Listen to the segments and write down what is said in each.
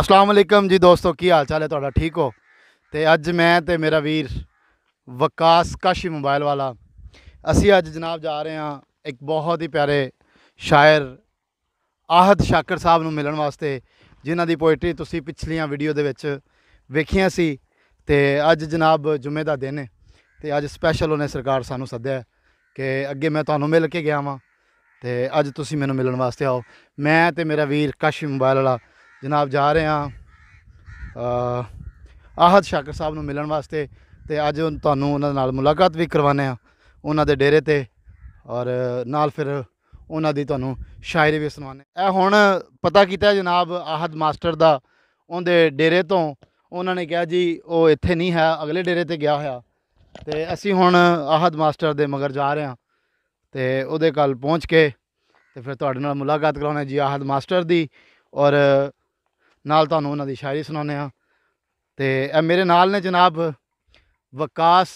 ਅਸਲਾਮ ਅਲੈਕਮ ਜੀ ਦੋਸਤੋ ਕੀ ਹਾਲ ਚਾਲ ਹੈ ਤੁਹਾਡਾ ਠੀਕ ਹੋ ਤੇ ਅੱਜ ਮੈਂ ਤੇ ਮੇਰਾ ਵੀਰ ਵਕਾਸ ਕਾਸ਼ੀ ਮੋਬਾਈਲ ਵਾਲਾ ਅਸੀਂ ਅੱਜ ਜਨਾਬ ਜਾ ਰਹੇ ਹਾਂ ਇੱਕ ਬਹੁਤ ਹੀ ਪਿਆਰੇ ਸ਼ਾਇਰ ਆਹਦ ਸ਼ਾਕਰ ਸਾਹਿਬ ਨੂੰ ਮਿਲਣ ਵਾਸਤੇ ਜਿਨ੍ਹਾਂ ਦੀ ਪੋਇਟਰੀ ਤੁਸੀਂ ਪਿਛਲੀਆਂ ਵੀਡੀਓ ਦੇ ਵਿੱਚ ਵੇਖੀਆਂ ਸੀ ਤੇ ਅੱਜ ਜਨਾਬ ਜੁਮੇ ਦਾ ਦਿਨ ਹੈ ਤੇ ਅੱਜ ਸਪੈਸ਼ਲ ਉਹਨੇ ਸਰਕਾਰ ਸਾਨੂੰ ਸੱਦਿਆ ਕਿ ਅੱਗੇ ਮੈਂ ਤੁਹਾਨੂੰ ਮਿਲ ਕੇ ਗਿਆ ਵਾਂ ਤੇ ਅੱਜ ਤੁਸੀਂ ਮੈਨੂੰ ਮਿਲਣ ਵਾਸਤੇ ਆਓ ਮੈਂ ਤੇ ਮੇਰਾ ਵੀਰ ਕਾਸ਼ੀ ਮੋਬਾਈਲ ਵਾਲਾ ਜਨਾਬ ਜਾ ਰਹੇ ਆ ਆਹਦ ਸ਼ਾਕਰ ਸਾਹਿਬ ਨੂੰ ਮਿਲਣ ਵਾਸਤੇ ਤੇ ਅੱਜ ਤੁਹਾਨੂੰ ਉਹਨਾਂ ਨਾਲ ਮੁਲਾਕਾਤ ਵੀ ਕਰਵਾਣੇ ਆ ਉਹਨਾਂ ਦੇ ਡੇਰੇ ਤੇ ਔਰ ਨਾਲ ਫਿਰ ਉਹਨਾਂ ਦੀ ਤੁਹਾਨੂੰ ਸ਼ਾਇਰੀ ਵੀ ਸੁਣਾਉਣੇ ਇਹ ਹੁਣ ਪਤਾ ਕੀਤਾ ਜਨਾਬ ਆਹਦ ਮਾਸਟਰ ਦਾ ਉਹਦੇ ਡੇਰੇ ਤੋਂ ਉਹਨਾਂ ਨੇ ਕਿਹਾ ਜੀ ਉਹ ਇੱਥੇ ਨਹੀਂ ਹੈ ਅਗਲੇ ਡੇਰੇ ਤੇ ਗਿਆ ਹੋਇਆ ਤੇ ਅਸੀਂ ਹੁਣ ਆਹਦ ਮਾਸਟਰ ਦੇ ਮਗਰ ਜਾ ਰਹੇ ਆ ਤੇ ਉਹਦੇ ਕੋਲ ਪਹੁੰਚ ਕੇ ਤੇ ਫਿਰ ਤੁਹਾਡੇ ਨਾਲ ਮੁਲਾਕਾਤ ਕਰਾਉਣਾ ਜੀ ਆਹਦ ਮਾਸਟਰ ਦੀ ਔਰ ਨਾਲ ਤੁਹਾਨੂੰ ਉਹਨਾਂ ਦੀ ਸ਼ਾਇਰੀ ਸੁਣਾਉਂਦੇ ਆ ਤੇ ਇਹ ਮੇਰੇ ਨਾਲ ਨੇ ਜਨਾਬ ਵਕਾਸ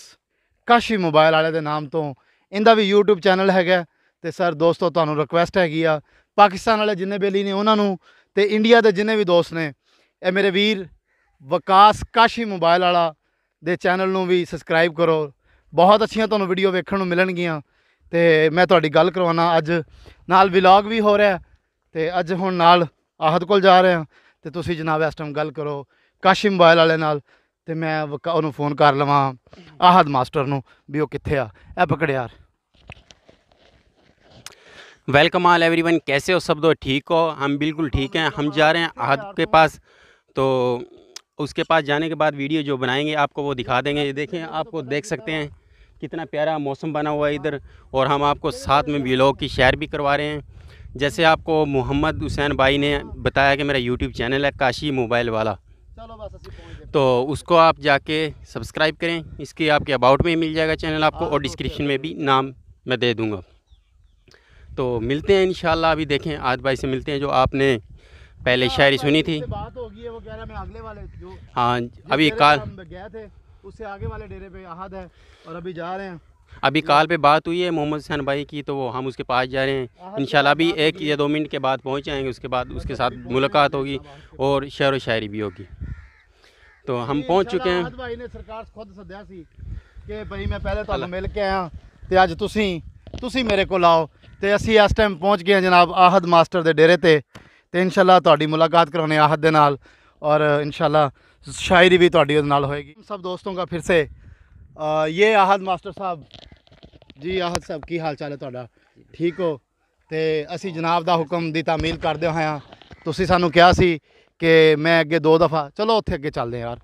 ਕਾਸ਼ੀ ਮੋਬਾਈਲ ਵਾਲੇ ਦੇ ਨਾਮ ਤੋਂ ਇਹਦਾ ਵੀ YouTube ਚੈਨਲ ਹੈਗਾ ਤੇ ਸਰ ਦੋਸਤੋ ਤੁਹਾਨੂੰ ਰਿਕੁਐਸਟ ਹੈਗੀ ਆ ਪਾਕਿਸਤਾਨ ਵਾਲੇ ਜਿੰਨੇ ਬੇਲੀ ਨੇ ਉਹਨਾਂ ਨੂੰ ਤੇ ਇੰਡੀਆ ਦੇ ਜਿੰਨੇ ਵੀ ਦੋਸਤ ਨੇ ਇਹ ਮੇਰੇ ਵੀਰ ਵਕਾਸ ਕਾਸ਼ੀ ਮੋਬਾਈਲ ਵਾਲਾ ਦੇ ਚੈਨਲ ਨੂੰ ਵੀ ਸਬਸਕ੍ਰਾਈਬ ਕਰੋ ਬਹੁਤ ਅੱਛੀਆਂ ਤੁਹਾਨੂੰ ਵੀਡੀਓ ਵੇਖਣ ਨੂੰ ਮਿਲਣਗੀਆਂ ਤੇ ਮੈਂ ਤੁਹਾਡੀ ਗੱਲ ਕਰਵਾਉਣਾ ਅੱਜ ਨਾਲ ਵਲੌਗ ਵੀ ਹੋ ਰਿਹਾ ਤੇ ਅੱਜ ਹੁਣ ਨਾਲ ਆਹਦ ਕੋਲ ਜਾ ਰਹੇ ਹਾਂ तो तुम जनाब इस टाइम गल करो ਕਾਸ਼ਿਮ ਬਾਇਲ वाले नाल तो मैं वका ਫੋਨ ਕਰ ਲਵਾਂ ਆਹਦ ਮਾਸਟਰ ਨੂੰ भी ਉਹ कितने आ पकड़े यार वेलकम आल एवरीवन कैसे हो सब दो तो ठीक हो हम बिल्कुल ठीक हैं हम जा रहे हैं आहद के पास तो उसके पास जाने के बाद वीडियो जो बनाएंगे आपको वो दिखा देंगे ये देखें आपको देख सकते हैं कितना प्यारा मौसम बना हुआ है इधर और हम आपको साथ में व्लॉग की शेयर भी करवा रहे हैं जैसे आपको मोहम्मद हुसैन भाई ने बताया कि मेरा यूट्यूब चैनल है काशी मोबाइल वाला तो उसको आप जाके सब्सक्राइब करें इसके आपके अबाउट में मिल जाएगा चैनल आपको हाँ, और डिस्क्रिप्शन में भी नाम मैं दे दूँगा तो मिलते हैं इन अभी देखें आज भाई से मिलते हैं जो आपने पहले हाँ, शायरी सुनी थी बात होगी वो कह रहा मैं अगले वाले जो हाँ अभी काल गए थे उससे आगे वाले डेरे पे आहद है और अभी जा रहे हैं अभी कॉल पे बात हुई है मोहम्मद हसैन भाई की तो हम उसके पास जा रहे हैं इन अभी एक या दो मिनट के बाद पहुँच जाएँगे उसके बाद उसके अच्छा, साथ मुलाकात होगी और शेर व शायरी भी होगी तो हम पहुँच चुके हैं भाई ने सरकार खुद सद्या सी कि भाई मैं पहले तो मिल के आया तो अज तुसी ਤੁਸੀਂ मेरे को आओ तो ਅਸੀਂ इस टाइम पहुँच गए जनाब आहद मास्टर के डेरे पर तो इन शाला मुलाकात कराने आहद के नाल और इन शाला शायरी भी तो ਨਾਲ ਹੋਏਗੀ ਸਭ ਦੋਸਤੋਂ ਦਾ ਫਿਰ ਇਹ ਆਹਦ ਮਾਸਟਰ ਸਾਹਿਬ ਜੀ ਆਹਦ ਸਾਹਿਬ ਕੀ ਹਾਲ ਚਾਲ ਹੈ ਤੁਹਾਡਾ ਠੀਕ ਹੋ ਤੇ ਅਸੀਂ ਜਨਾਬ ਦਾ ਹੁਕਮ ਦੀ ਤਾਮੀਲ ਕਰਦੇ ਹਾਂ ਤੁਸੀਂ ਸਾਨੂੰ ਕਿਹਾ ਸੀ ਕਿ ਮੈਂ ਅੱਗੇ ਦੋ ਦਫਾ ਚਲੋ ਉੱਥੇ ਅੱਗੇ ਚੱਲਦੇ ਯਾਰ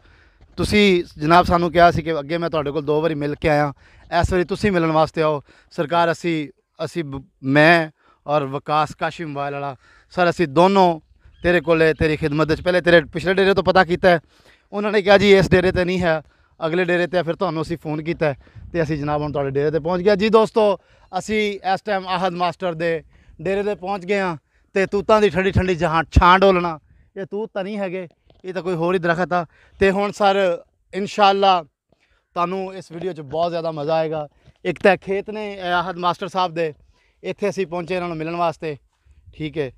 ਤੁਸੀਂ ਜਨਾਬ ਸਾਨੂੰ ਕਿਹਾ ਸੀ ਕਿ ਅੱਗੇ ਮੈਂ ਤੁਹਾਡੇ ਕੋਲ ਦੋ ਵਾਰੀ ਮਿਲ ਕੇ ਆਇਆ ਇਸ ਵਾਰੀ ਤੁਸੀਂ ਮਿਲਣ ਵਾਸਤੇ ਆਓ ਸਰਕਾਰ ਅਸੀਂ ਅਸੀਂ ਮੈਂ ਔਰ ਵਿਕਾਸ ਕਾਸ਼ਿਮ ਵਾਲਾ ਸਰ ਅਸੀਂ ਦੋਨੋਂ ਤੇਰੇ ਕੋਲੇ ਤੇਰੀ ਖidmat ਵਿੱਚ ਪਹਿਲੇ ਤੇਰੇ ਪਿਛਲੇ ਡੇਰੇ ਤੋਂ ਪਤਾ ਕੀਤਾ ਉਹਨਾਂ ਨੇ ਕਿਹਾ ਜੀ ਇਸ ਡੇਰੇ ਤੇ ਨਹੀਂ ਹੈ ਅਗਲੇ ਡੇਰੇ ਤੇ ਫਿਰ ਤੁਹਾਨੂੰ ਅਸੀਂ ਫੋਨ ਕੀਤਾ ਤੇ ਅਸੀਂ ਜਨਾਬ ਹੁਣ ਤੁਹਾਡੇ ਡੇਰੇ ਤੇ ਪਹੁੰਚ ਗਿਆ ਜੀ ਦੋਸਤੋ ਅਸੀਂ ਇਸ ਟਾਈਮ ਆਹਦ ਮਾਸਟਰ ਦੇ ਡੇਰੇ ਤੇ ਪਹੁੰਚ ਗਏ ਆ ਤੇ ਤੂਤਾਂ ਦੀ ਠੰਡੀ ਠੰਡੀ ਜਹਾਂ ਛਾਂ ਡੋਲਣਾ ਇਹ ਤੂਤ ਤਾਂ ਨਹੀਂ ਹੈਗੇ ਇਹ ਤਾਂ ਕੋਈ ਹੋਰ ਹੀ ਦਰਖਤ ਆ ਤੇ ਹੁਣ ਸਰ ਇਨਸ਼ਾਅੱਲਾ ਤੁਹਾਨੂੰ ਇਸ ਵੀਡੀਓ 'ਚ ਬਹੁਤ ਜ਼ਿਆਦਾ ਮਜ਼ਾ ਆਏਗਾ ਇੱਕ ਤਾਂ ਖੇਤ ਨੇ ਆਹਦ ਮਾਸਟਰ ਸਾਹਿਬ ਦੇ ਇੱਥੇ ਅਸੀਂ ਪਹੁੰਚੇ ਇਹਨਾਂ ਨੂੰ ਮਿਲਣ ਵਾਸਤੇ ਠੀਕ ਹੈ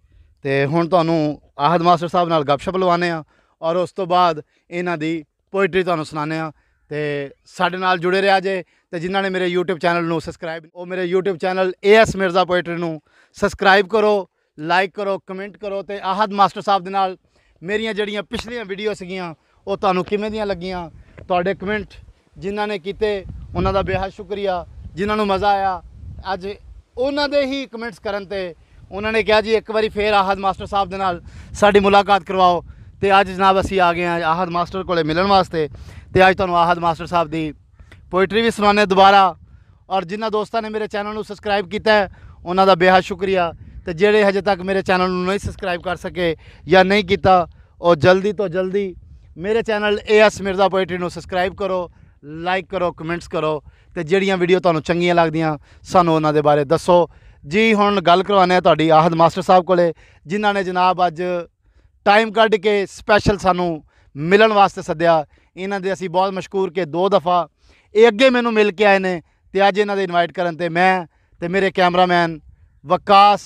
ਤੇ ਹੁਣ ਤੁਹਾਨੂੰ ਆਹਦ ਮਾਸਟਰ ਸਾਹਿਬ ਨਾਲ ਗੱਪਸ਼ਪ ਲਵਾਨੇ ਆ ਔਰ ਉਸ ਤੋਂ ਬਾਅਦ ਇਹਨਾਂ ਦੀ ਪੋਇਟਰੀ ਤੁਹਾਨੂੰ ਸੁਣਾਣੇ ਆ ਤੇ ਸਾਡੇ ਨਾਲ ਜੁੜੇ ਰਿਹਾ ਜੇ ਤੇ ਜਿਨ੍ਹਾਂ ਨੇ ਮੇਰੇ YouTube ਚੈਨਲ ਨੂੰ ਸਬਸਕ੍ਰਾਈਬ ਉਹ ਮੇਰੇ YouTube channel AS Mirza poetry ਨੂੰ ਸਬਸਕ੍ਰਾਈਬ ਕਰੋ ਲਾਈਕ ਕਰੋ ਕਮੈਂਟ ਕਰੋ ਤੇ ਆਹਦ ਮਾਸਟਰ ਸਾਹਿਬ ਦੇ ਨਾਲ ਮੇਰੀਆਂ ਜਿਹੜੀਆਂ ਪਿਛਲੀਆਂ ਵੀਡੀਓ ਸੀਗੀਆਂ ਉਹ ਤੁਹਾਨੂੰ ਕਿਵੇਂ ਦੀਆਂ ਲੱਗੀਆਂ ਤੁਹਾਡੇ ਕਮੈਂਟ ਜਿਨ੍ਹਾਂ ਨੇ ਕੀਤੇ ਉਹਨਾਂ ਦਾ ਬੇਹੱਦ ਸ਼ੁਕਰੀਆ ਜਿਨ੍ਹਾਂ ਨੂੰ ਮਜ਼ਾ ਆਇਆ ਅੱਜ ਉਹਨਾਂ ਦੇ ਹੀ ਕਮੈਂਟਸ ਕਰਨ ਤੇ ਉਹਨਾਂ ਨੇ ਕਿਹਾ ਜੀ ਇੱਕ ਵਾਰੀ ਫੇਰ ਆਹਦ ਮਾਸਟਰ ਸਾਹਿਬ ਦੇ ਨਾਲ ਸਾਡੀ ਮੁਲਾਕਾਤ ਕਰਵਾਓ ਤੇ ਅੱਜ ਜਨਾਬ ਅਸੀਂ ਆ ਗਏ ਆ ਆਹਦ ਮਾਸਟਰ ਕੋਲੇ ਮਿਲਣ ਵਾਸਤੇ ਤੇ ਅੱਜ ਤੁਹਾਨੂੰ ਆਹਦ ਮਾਸਟਰ ਸਾਹਿਬ ਦੀ ਪੋਇਟਰੀ ਵੀ ਸੁਣਾਉਣੇ ਦੁਬਾਰਾ ਔਰ ਜਿਨ੍ਹਾਂ ਦੋਸਤਾਂ ਨੇ ਮੇਰੇ ਚੈਨਲ ਨੂੰ ਸਬਸਕ੍ਰਾਈਬ ਕੀਤਾ ਹੈ ਉਹਨਾਂ ਦਾ ਬੇਹੱਦ ਸ਼ੁਕਰੀਆ ਤੇ ਜਿਹੜੇ ਹਜੇ ਤੱਕ ਮੇਰੇ ਚੈਨਲ ਨੂੰ ਨਹੀਂ ਸਬਸਕ੍ਰਾਈਬ ਕਰ ਸਕੇ ਜਾਂ ਨਹੀਂ ਕੀਤਾ ਉਹ ਜਲਦੀ ਤੋਂ ਜਲਦੀ ਮੇਰੇ ਚੈਨਲ ਏਐਸ ਮਿਰਜ਼ਾ ਪੋਇਟਰੀ ਨੂੰ ਸਬਸਕ੍ਰਾਈਬ ਕਰੋ ਲਾਈਕ ਕਰੋ ਕਮੈਂਟਸ ਕਰੋ ਤੇ ਜਿਹੜੀਆਂ ਵੀਡੀਓ ਤੁਹਾਨੂੰ ਚੰਗੀਆਂ ਲੱਗਦੀਆਂ ਸਾਨੂੰ ਉਹਨਾਂ ਦੇ ਬਾਰੇ ਦੱਸੋ ਜੀ ਹੁਣ ਗੱਲ ਕਰਵਾਉਣੇ ਆ ਤੁਹਾਡੀ ਆਹਦ ਮਾਸਟਰ ਸਾਹਿਬ ਕੋਲੇ ਜਿਨ੍ਹਾਂ ਨੇ ਜਨਾਬ ਅੱਜ ਟਾਈਮ ਕੱਢ ਕੇ ਸਪੈਸ਼ਲ ਸਾਨੂੰ ਮਿਲਣ ਵਾਸਤੇ ਸੱਦਿਆ ਇਹਨਾਂ ਦੇ ਅਸੀਂ ਬਹੁਤ ਮਸ਼ਕੂਰ ਕਿ ਦੋ ਦਫਾ ਇਹ ਅੱਗੇ ਮੈਨੂੰ ਮਿਲ ਕੇ ਆਏ ਨੇ ਤੇ ਅੱਜ ਇਹਨਾਂ ਦੇ ਇਨਵਾਈਟ ਕਰਨ ਤੇ ਮੈਂ ਤੇ ਮੇਰੇ ਕੈਮਰਾਮੈਨ ਵਕਾਸ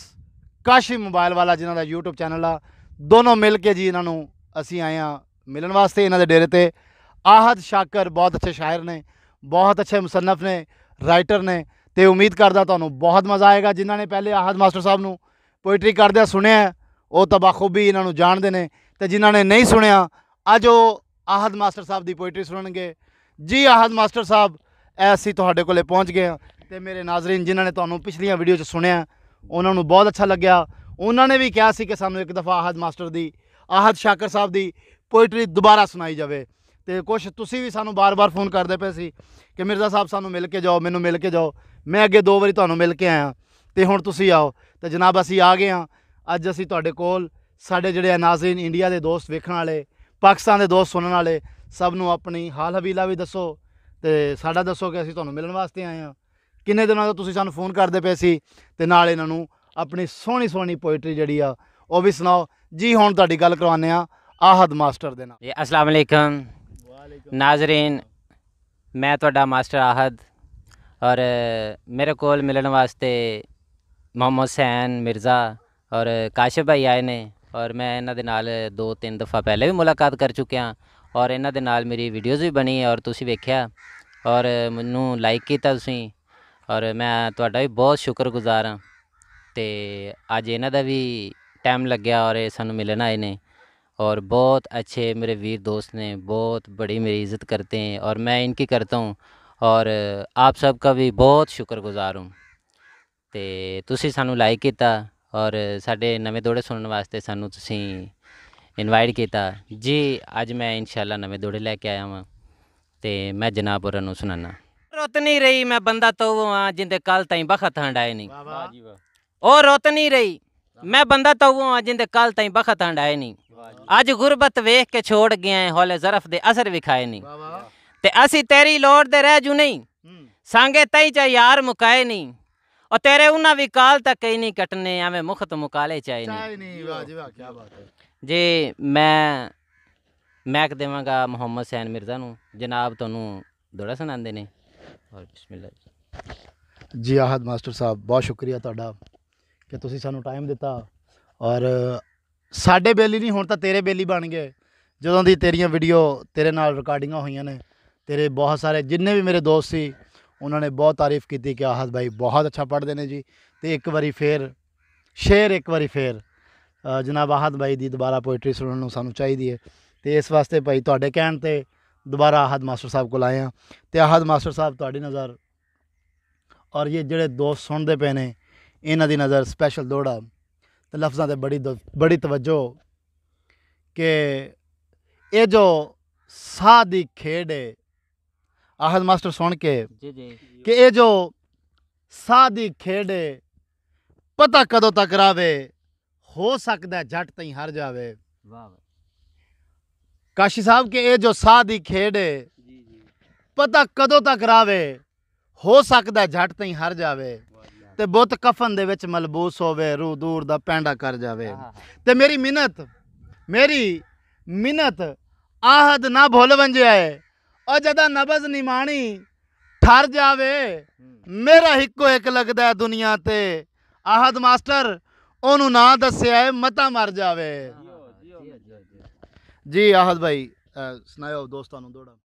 ਕਾਸ਼ੀ ਮੋਬਾਈਲ ਵਾਲਾ ਜਿਨ੍ਹਾਂ ਦਾ YouTube ਚੈਨਲ ਆ ਦੋਨੋਂ ਮਿਲ ਕੇ ਜੀ ਇਹਨਾਂ ਨੂੰ ਅਸੀਂ ਆਏ ਆ ਮਿਲਣ ਵਾਸਤੇ ਇਹਨਾਂ ਦੇ ਡੇਰੇ ਤੇ ਆਹਦ ਸ਼ਾਕਰ ਬਹੁਤ ਅੱਛੇ ਸ਼ਾਇਰ ਨੇ ਬਹੁਤ ਅੱਛੇ ਮੁਸਨਫ ਨੇ ਰਾਈਟਰ ਨੇ ਤੇ ਉਮੀਦ ਕਰਦਾ ਤੁਹਾਨੂੰ ਬਹੁਤ ਮਜ਼ਾ ਆਏਗਾ ਜਿਨ੍ਹਾਂ ਨੇ ਪਹਿਲੇ ਆਹਦ ਮਾਸਟਰ ਸਾਹਿਬ ਨੂੰ ਪੋਇਟਰੀ ਕਰਦੇ ਸੁਣਿਆ ਉਹ ਤਾਂ ਬਖੂਬੀ ਇਹਨਾਂ ਨੂੰ ਜਾਣਦੇ ਨੇ ਤੇ ਜਿਨ੍ਹਾਂ ਨੇ ਨਹੀਂ ਸੁਣਿਆ ਅੱਜ ਉਹ ਆਹਦ ਮਾਸਟਰ ਸਾਹਿਬ ਦੀ ਪੋਇਟਰੀ ਸੁਣਨਗੇ ਜੀ ਆਹਦ ਮਾਸਟਰ ਸਾਹਿਬ ਐਸੀ ਤੁਹਾਡੇ ਕੋਲੇ ਪਹੁੰਚ ਗਏ ਤੇ ਮੇਰੇ ਨਾਜ਼ਰੀਨ ਜਿਨ੍ਹਾਂ ਨੇ ਤੁਹਾਨੂੰ ਪਿਛਲੀਆਂ ਵੀਡੀਓ 'ਚ ਸੁਣਿਆ ਉਹਨਾਂ ਨੂੰ ਬਹੁਤ ਅੱਛਾ ਲੱਗਿਆ ਉਹਨਾਂ ਨੇ ਵੀ ਕਿਹਾ ਸੀ ਕਿ ਸਾਨੂੰ ਇੱਕ ਦਫਾ ਆਹਦ ਮਾਸਟਰ ਦੀ ਆਹਦ ਸ਼ਾਕਰ ਸਾਹਿਬ ਦੀ ਪੋਇਟਰੀ ਦੁਬਾਰਾ ਸੁਣਾਈ ਜਾਵੇ ਤੇ ਕੁਝ ਤੁਸੀਂ ਵੀ ਸਾਨੂੰ ਬਾਰ-ਬਾਰ ਫੋਨ ਕਰਦੇ ਪਏ ਸੀ ਕਿ ਮਿਰਜ਼ਾ ਸਾਹਿਬ ਸਾਨੂੰ ਮਿਲ ਕੇ ਜਾਓ ਮੈਨੂੰ ਮਿਲ ਕੇ ਜਾਓ ਮੈਂ ਅੱਗੇ ਦੋ ਵਾਰੀ ਤੁਹਾਨੂੰ ਮਿਲ ਕੇ ਆਇਆ ਤੇ ਹੁਣ ਤੁਸੀਂ ਆਓ ਤੇ ਜਨਾਬ ਅਸੀਂ ਆ ਗਏ ਆ ਅੱਜ ਅਸੀਂ ਤੁਹਾਡੇ ਕੋਲ ਸਾਡੇ ਜਿਹੜੇ ਨਾਜ਼ਰੀਨ ਇੰਡੀਆ ਦੇ ਦੋਸਤ ਵੇਖਣ ਵਾਲੇ ਪਾਕਿਸਤਾਨ ਦੇ ਦੋਸਤ ਸੁਣਨ ਵਾਲੇ ਸਭ ਨੂੰ ਆਪਣੀ ਹਾਲ ਹਵੀਲਾ ਵੀ ਦੱਸੋ ਤੇ ਸਾਡਾ ਦੱਸੋ ਕਿ ਅਸੀਂ ਤੁਹਾਨੂੰ ਮਿਲਣ ਵਾਸਤੇ ਆਏ ਹਾਂ ਕਿੰਨੇ ਦਿਨਾਂ ਤੋਂ ਤੁਸੀਂ ਸਾਨੂੰ ਫੋਨ ਕਰਦੇ ਪਏ ਸੀ ਤੇ ਨਾਲ ਇਹਨਾਂ ਨੂੰ ਆਪਣੀ ਸੋਹਣੀ ਸੋਹਣੀ ਪੋਇਟਰੀ ਜਿਹੜੀ ਆ ਉਹ ਵੀ ਸੁਣਾਓ ਜੀ ਹੁਣ ਤੁਹਾਡੀ ਗੱਲ ਕਰਵਾਉਂਦੇ ਆ ਆਹਦ ਮਾਸਟਰ ਦੇ ਨਾਲ ਜੀ ਅਸਲਾਮ ਅਲੈਕਮ ਨਾਜ਼ਰੀਨ ਮੈਂ ਤੁਹਾਡਾ ਮਾਸਟਰ ਆਹਦ ਔਰ ਮੇਰੇ ਕੋਲ ਮਿਲਣ ਵਾਸਤੇ ਮੁਹੰਮਦ ਹਸੈਨ ਮਿਰਜ਼ਾ और काशिफ भाई आए ने और मैं इन्होंने नाल दो तीन दफा पहले भी मुलाकात कर चुके हाँ और इन्होंने नाल मेरी वीडियोज़ भी बनी और तुम वेख्या और मैनू लाइक किया और मैं थोड़ा भी बहुत शुक्र गुजार हाँ तो अज इन भी टाइम लग्या और सू मिलन आए ने और बहुत अच्छे मेरे वीर दोस्त ने बहुत बड़ी मेरी इज्जत करते हैं और मैं इनकी करता हूँ और आप सबका भी बहुत शुक्रगुजार हूँ तो सू लाइक किया ਔਰ ਸਾਡੇ ਨਵੇਂ ਦੋੜੇ ਸੁਣਨ ਵਾਸਤੇ ਸਾਨੂੰ ਤੁਸੀਂ ਇਨਵਾਈਟ ਕੀਤਾ ਜੀ ਅੱਜ ਮੈਂ ਇਨਸ਼ਾਅੱਲਾ ਨਵੇਂ ਦੋੜੇ ਲੈ ਕੇ ਆਇਆ ਹਾਂ ਤੇ ਮੈਂ ਜਨਾਬ ਹੋਰਾਂ ਨੂੰ ਸੁਣਾਣਾ ਰੋਤ ਨਹੀਂ ਰਹੀ ਮੈਂ ਬੰਦਾ ਤਵੋ ਆ ਜਿੰਦੇ ਕੱਲ ਤਾਈਂ ਬਖਤ ਹੰਡਾਏ ਨਹੀਂ ਵਾਹ ਜੀ ਵਾਹ ਉਹ ਰੋਤ ਨਹੀਂ ਰਹੀ ਮੈਂ ਬੰਦਾ ਤਵੋ ਆ ਜਿੰਦੇ ਕੱਲ ਤਾਈਂ ਬਖਤ ਹੰਡਾਏ ਨਹੀਂ ਅੱਜ ਗੁਰਬਤ ਵੇਖ ਕੇ ਛੋੜ ਗਿਆ ਹੌਲੇ ਜ਼ਰਫ ਦੇ ਅਸਰ ਵਿਖਾਏ ਨਹੀਂ ਵਾਹ ਵਾਹ ਤੇ ਅਸੀਂ ਤੇਰੀ ਲੋੜ ਦੇ ਰਹਿ ਜੂ ਨਹੀਂ ਸੰਗੇ ਤਈ ਚ ਯਾਰ ਮੁਕਾਏ ਨਹੀਂ ਔਰ ਤੇਰੇ ਉਹਨਾਂ ਵੀ ਕਾਲ ਤੱਕ ਹੀ ਨਹੀਂ ਕਟਨੇ ਐਵੇਂ ਮੁਖਤ ਮੁਕਾਲੇ ਚਾਹੀ ਨਹੀਂ ਨਹੀਂ ਵਾਹ ਜੀ ਵਾਹ ਕੀ ਬਾਤ ਹੈ ਜੀ ਮੈਂ ਮੈਕ ਦੇਵਾਂਗਾ ਮੁਹੰਮਦ ਸੈਨ ਮਿਰਜ਼ਾ ਨੂੰ ਜਨਾਬ ਤੁਹਾਨੂੰ ਦੋੜਾ ਸੁਣਾਉਂਦੇ ਨੇ ਔਰ ਜੀ ਜੀ ਆਹਦ ਮਾਸਟਰ ਸਾਹਿਬ ਬਹੁਤ ਸ਼ੁਕਰੀਆ ਤੁਹਾਡਾ ਕਿ ਤੁਸੀਂ ਸਾਨੂੰ ਟਾਈਮ ਦਿੱਤਾ ਔਰ ਸਾਡੇ ਬੇਲੀ ਨਹੀਂ ਹੁਣ ਤਾਂ ਤੇਰੇ ਬੇਲੀ ਬਣ ਗਏ ਜਦੋਂ ਦੀ ਤੇਰੀਆਂ ਵੀਡੀਓ ਤੇਰੇ ਨਾਲ ਰਿਕਾਰਡਿੰਗਾਂ ਹੋਈਆਂ ਨੇ ਤੇਰੇ ਬਹੁਤ ਸਾਰੇ ਜਿੰਨੇ ਵੀ ਮੇਰੇ ਦੋਸਤ ਸੀ ਉਹਨਾਂ ਨੇ ਬਹੁਤ ਤਾਰੀਫ ਕੀਤੀ ਕਿ ਆਹਦ ਭਾਈ ਬਹੁਤ ਅੱਛਾ ਪੜ੍ਹਦੇ ਨੇ ਜੀ ਤੇ ਇੱਕ ਵਾਰੀ ਫੇਰ ਸ਼ੇਰ ਇੱਕ ਵਾਰੀ ਫੇਰ ਜਨਾਬ ਆਹਦ ਭਾਈ ਦੀ ਦੁਬਾਰਾ ਪੋਇਟਰੀ ਸੁਣਨ ਨੂੰ ਸਾਨੂੰ ਚਾਹੀਦੀ ਹੈ ਤੇ ਇਸ ਵਾਸਤੇ ਭਾਈ ਤੁਹਾਡੇ ਕਹਿਣ ਤੇ ਦੁਬਾਰਾ ਆਹਦ ਮਾਸਟਰ ਸਾਹਿਬ ਕੋਲ ਆਏ ਆ ਤੇ ਆਹਦ ਮਾਸਟਰ ਸਾਹਿਬ ਤੁਹਾਡੀ ਨਜ਼ਰ ਔਰ ਇਹ ਜਿਹੜੇ ਦੋਸਤ ਸੁਣਦੇ ਪਏ ਨੇ ਇਹਨਾਂ ਦੀ ਨਜ਼ਰ ਸਪੈਸ਼ਲ ਦੋੜਾ ਤੇ ਲਫ਼ਜ਼ਾਂ ਤੇ ਬੜੀ ਬੜੀ ਤਵੱਜੋ ਕਿ ਇਹ ਜੋ ਸਾਦੀ ਖੇਡ ਹੈ ਆਹਦ ਮਾਸਟਰ ਸੁਣ ਕੇ ਜੀ ਜੀ ਕਿ ਇਹ ਜੋ ਸਾਦੀ ਖੇੜੇ ਪਤਾ ਕਦੋਂ ਤੱਕ ਰਾਵੇ ਹੋ ਸਕਦਾ ਜੱਟ ਤਈ ਹਰ ਜਾਵੇ ਵਾਹ ਵਾਹ ਕਾਸ਼ੀ ਸਾਹਿਬ ਕਿ ਇਹ ਜੋ ਸਾਦੀ ਖੇੜੇ ਜੀ ਜੀ ਪਤਾ ਕਦੋਂ ਤੱਕ ਰਾਵੇ ਹੋ ਸਕਦਾ ਜੱਟ ਤਈ ਹਰ ਜਾਵੇ ਤੇ ਬੁੱਤ ਕਫਨ ਦੇ ਵਿੱਚ ਮਲਬੂਸ ਹੋਵੇ ਰੂਹ ਦੂਰ ਦਾ ਪੈਂਡਾ ਕਰ ਜਾਵੇ ਤੇ ਮੇਰੀ ਮਿਹਨਤ ਮੇਰੀ ਮਿਹਨਤ ਆਹਦ ਨਾ ਭੁੱਲ ਵੰਜਿਆ ਏ ਉਹ ਜਦਾ ਨਬਜ਼ ਨਿਮਾਣੀ ਠਰ ਜਾਵੇ ਮੇਰਾ ਇੱਕੋ ਇੱਕ ਲੱਗਦਾ ਦੁਨੀਆ ਤੇ ਆਹਦ ਮਾਸਟਰ ਉਹਨੂੰ ਨਾ ਦੱਸਿਆ ਮਤਾ ਮਰ ਜਾਵੇ ਜੀ ਆਹਦ ਭਾਈ ਸੁਣਾਓ ਦੋਸਤਾਂ ਨੂੰ ਦੋੜਾ